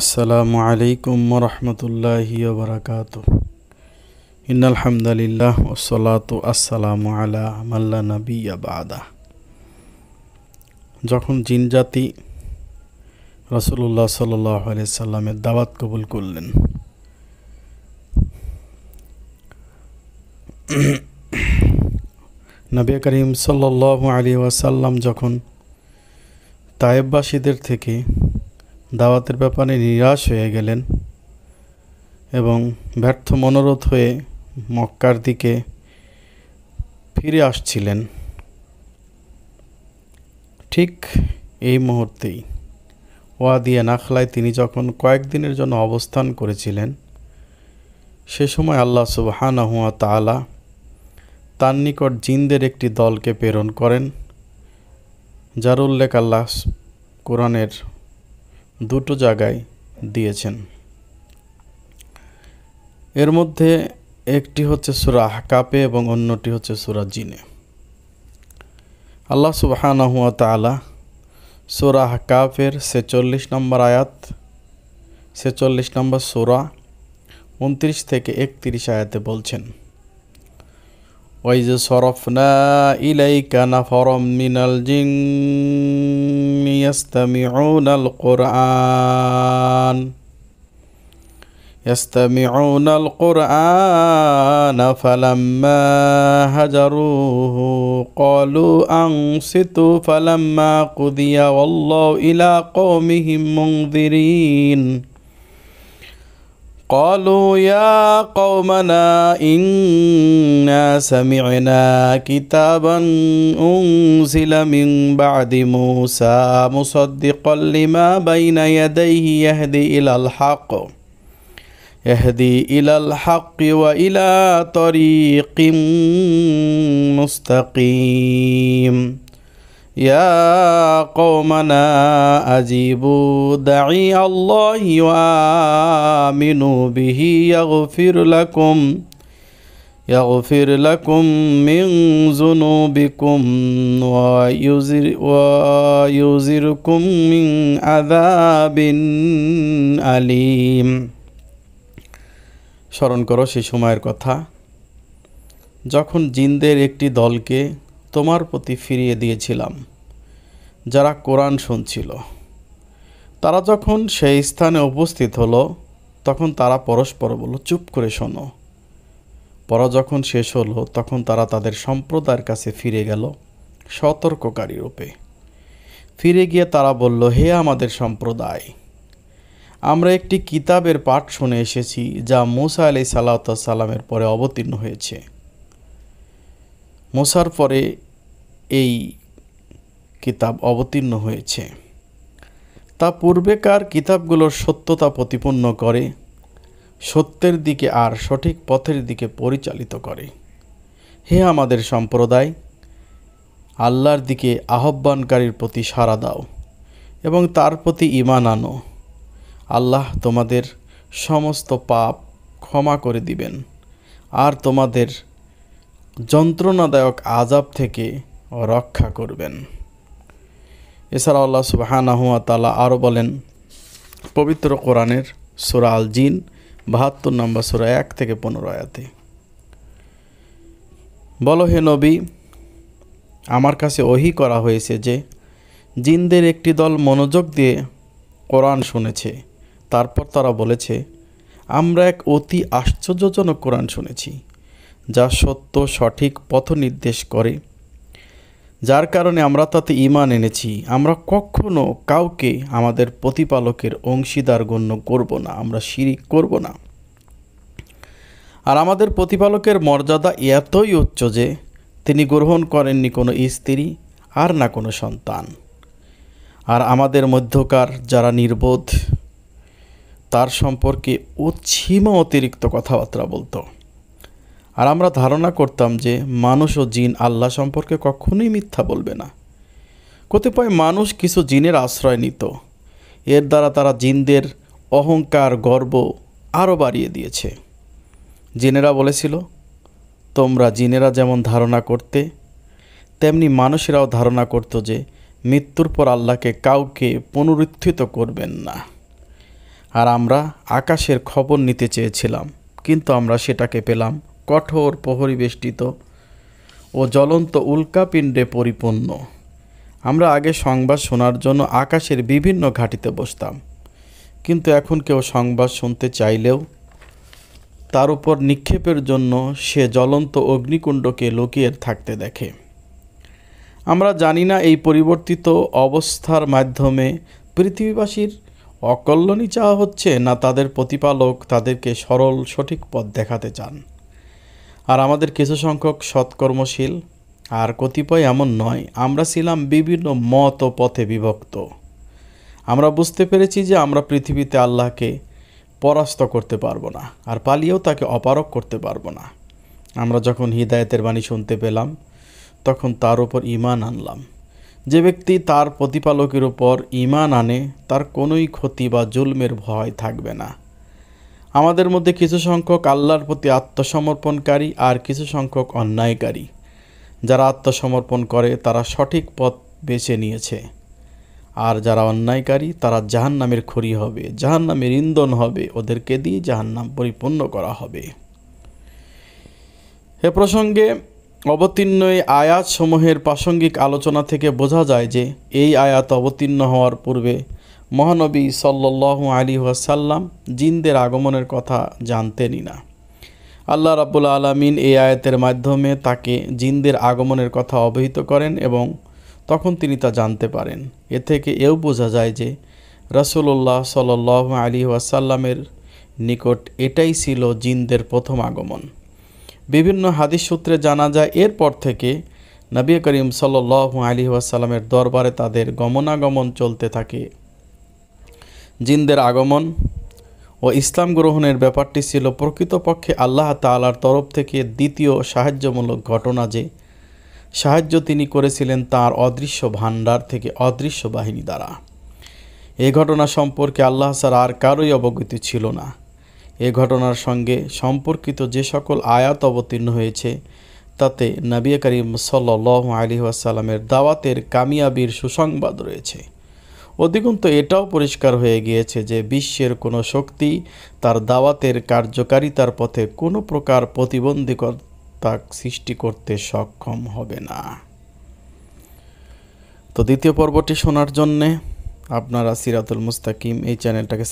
আসসালামু আলাইকুম রহমতুল্লাহি বারাকাত ইন আলহামদুলিল্লাহ ওসলাত আসসালামু আলা আমাল্লা নবী আবাদা যখন জিন জাতি রসুল্লাহ সাল্লাহ সাল্লামের দাওয়াত কবুল করলেন নবী করিম সাল্লাহ আলী ওয়াসাল্লাম যখন তায়েববাসীদের থেকে দাওয়াতের ব্যাপারে নিরাশ হয়ে গেলেন এবং ব্যর্থ মনোরথ হয়ে মক্কার দিকে ফিরে আসছিলেন ঠিক এই মুহূর্তেই ওয়াদিয়া নাখলায় তিনি যখন কয়েকদিনের জন্য অবস্থান করেছিলেন সে সময় আল্লাহ সুবাহানহুয়া তালা তার নিকট জিনদের একটি দলকে প্রেরণ করেন যার উল্লেখ আল্লাহ কোরআনের দুটো জায়গায় দিয়েছেন এর মধ্যে একটি হচ্ছে সুরা হাকাপে এবং অন্যটি হচ্ছে সুরা জিনে আল্লাহ সুবাহানহুয়া তালা সুরা হাকাফের ছেচল্লিশ নম্বর আয়াত ছেচল্লিশ নম্বর সুরা উনত্রিশ থেকে একত্রিশ আয়াতে বলছেন وإذ صرفنا إليك نفرا من الجن يستمعون القرآن يستمعون القرآن فلما هجروه قالوا أنصتوا فلما قضي والله إلى قومهم منذرين قالوا يا قومنا إنا سمعنا كتابا أنزل من بعد موسى مصدقا لما بين يديه يهدي إلى الحق يهدي إلى الحق وإلى طريق مستقيم يا قومنا أجيبوا دعي الله وآمنوا به يغفر لكم يغفر لكم من ذنوبكم ويزر ويزركم من عذاب أليم স্মরণ করো সে সময়ের কথা যখন জিনদের একটি দলকে তোমার প্রতি ফিরিয়ে দিয়েছিলাম যারা কোরআন শুনছিল তারা যখন সেই স্থানে উপস্থিত হলো তখন তারা পরস্পর বলল চুপ করে শোনো পড়া যখন শেষ হলো তখন তারা তাদের সম্প্রদায়ের কাছে ফিরে গেল সতর্ককারী রূপে ফিরে গিয়ে তারা বলল হে আমাদের সম্প্রদায় আমরা একটি কিতাবের পাঠ শুনে এসেছি যা মুসা আলি সাল্লা সাল্লামের পরে অবতীর্ণ হয়েছে মশার পরে এই কিতাব অবতীর্ণ হয়েছে তা পূর্বেকার কিতাবগুলোর সত্যতা প্রতিপন্ন করে সত্যের দিকে আর সঠিক পথের দিকে পরিচালিত করে হে আমাদের সম্প্রদায় আল্লাহর দিকে আহ্বানকারীর প্রতি সাড়া দাও এবং তার প্রতি ইমান আনো আল্লাহ তোমাদের সমস্ত পাপ ক্ষমা করে দিবেন আর তোমাদের যন্ত্রণাদায়ক আজাব থেকে রক্ষা করবেন এছাড়া আল্লাহ সুবাহানাহুয়া তালা আরও বলেন পবিত্র কোরআনের সুরা আল জিন বাহাত্তর নম্বর সুরা এক থেকে পনেরো আয়াতে বলো হে নবী আমার কাছে ওহি করা হয়েছে যে জিনদের একটি দল মনোযোগ দিয়ে কোরআন শুনেছে তারপর তারা বলেছে আমরা এক অতি আশ্চর্যজনক কোরআন শুনেছি যা সত্য সঠিক পথ নির্দেশ করে যার কারণে আমরা তাতে ইমান এনেছি আমরা কখনো কাউকে আমাদের প্রতিপালকের অংশীদার গণ্য করব না আমরা শিরিক করব না আর আমাদের প্রতিপালকের মর্যাদা এতই উচ্চ যে তিনি গ্রহণ করেননি কোনো স্ত্রী আর না কোনো সন্তান আর আমাদের মধ্যকার যারা নির্বোধ তার সম্পর্কে অচ্ছিমা অতিরিক্ত কথাবার্তা বলতো আর আমরা ধারণা করতাম যে মানুষ ও জিন আল্লাহ সম্পর্কে কখনোই মিথ্যা বলবে না কতিপয় মানুষ কিছু জিনের আশ্রয় নিত এর দ্বারা তারা জিনদের অহংকার গর্ব আরও বাড়িয়ে দিয়েছে জিনেরা বলেছিল তোমরা জিনেরা যেমন ধারণা করতে তেমনি মানুষেরাও ধারণা করত যে মৃত্যুর পর আল্লাহকে কাউকে পুনরুত্থিত করবেন না আর আমরা আকাশের খবর নিতে চেয়েছিলাম কিন্তু আমরা সেটাকে পেলাম কঠোর প্রহরিবেষ্টিত ও জ্বলন্ত উল্কাপিণ্ডে পরিপূর্ণ আমরা আগে সংবাদ শোনার জন্য আকাশের বিভিন্ন ঘাটিতে বসতাম কিন্তু এখন কেউ সংবাদ শুনতে চাইলেও তার উপর নিক্ষেপের জন্য সে জ্বলন্ত অগ্নিকুণ্ডকে লুকিয়ে থাকতে দেখে আমরা জানি না এই পরিবর্তিত অবস্থার মাধ্যমে পৃথিবীবাসীর অকল্যাণই চাওয়া হচ্ছে না তাদের প্রতিপালক তাদেরকে সরল সঠিক পথ দেখাতে চান আর আমাদের কিছু সংখ্যক সৎকর্মশীল আর কতিপয় এমন নয় আমরা ছিলাম বিভিন্ন মত ও পথে বিভক্ত আমরা বুঝতে পেরেছি যে আমরা পৃথিবীতে আল্লাহকে পরাস্ত করতে পারবো না আর পালিয়েও তাকে অপারক করতে পারবো না আমরা যখন হৃদায়তের বাণী শুনতে পেলাম তখন তার ওপর ইমান আনলাম যে ব্যক্তি তার প্রতিপালকের উপর ইমান আনে তার কোনোই ক্ষতি বা জুলমের ভয় থাকবে না আমাদের মধ্যে কিছু সংখ্যক আল্লাহর প্রতি আত্মসমর্পণকারী আর কিছু সংখ্যক অন্যায়কারী যারা আত্মসমর্পণ করে তারা সঠিক পথ বেছে নিয়েছে আর যারা অন্যায়কারী তারা নামের খড়ি হবে নামের ইন্ধন হবে ওদেরকে দিয়ে নাম পরিপূর্ণ করা হবে এ প্রসঙ্গে অবতীর্ণ এই আয়াতসমূহের প্রাসঙ্গিক আলোচনা থেকে বোঝা যায় যে এই আয়াত অবতীর্ণ হওয়ার পূর্বে মহানবী সাল্লু আলী ওয়াসাল্লাম জিনদের আগমনের কথা জানতেনই না আল্লাহ রাবুল আলমিন এই আয়াতের মাধ্যমে তাকে জিনদের আগমনের কথা অবহিত করেন এবং তখন তিনি তা জানতে পারেন এ থেকে এও বোঝা যায় যে রসুল্লাহ সাল আলী ওয়াসাল্লামের নিকট এটাই ছিল জিনদের প্রথম আগমন বিভিন্ন হাদিস সূত্রে জানা যায় এরপর থেকে নবী করিম সাল্লু আলী ওয়াসাল্লামের দরবারে তাদের গমনাগমন চলতে থাকে জিনদের আগমন ও ইসলাম গ্রহণের ব্যাপারটি ছিল প্রকৃতপক্ষে আল্লাহ তালার তরফ থেকে দ্বিতীয় সাহায্যমূলক ঘটনা যে সাহায্য তিনি করেছিলেন তার অদৃশ্য ভাণ্ডার থেকে অদৃশ্য বাহিনী দ্বারা এ ঘটনা সম্পর্কে আল্লাহ সার আর কারোই অবগতি ছিল না এ ঘটনার সঙ্গে সম্পর্কিত যে সকল আয়াত অবতীর্ণ হয়েছে তাতে নবিয়া করিম সাল্লি আলী ওয়াসাল্লামের দাওয়াতের কামিয়াবির সুসংবাদ রয়েছে অধিকন্ত এটাও পরিষ্কার হয়ে গিয়েছে যে বিশ্বের কোনো শক্তি তার দাওয়াতের কার্যকারিতার পথে কোনো প্রকার প্রতিবন্ধকতা সৃষ্টি করতে সক্ষম হবে না তো দ্বিতীয় পর্বটি শোনার জন্যে আপনারা সিরাতুল মুস্তাকিম এই চ্যানেলটাকে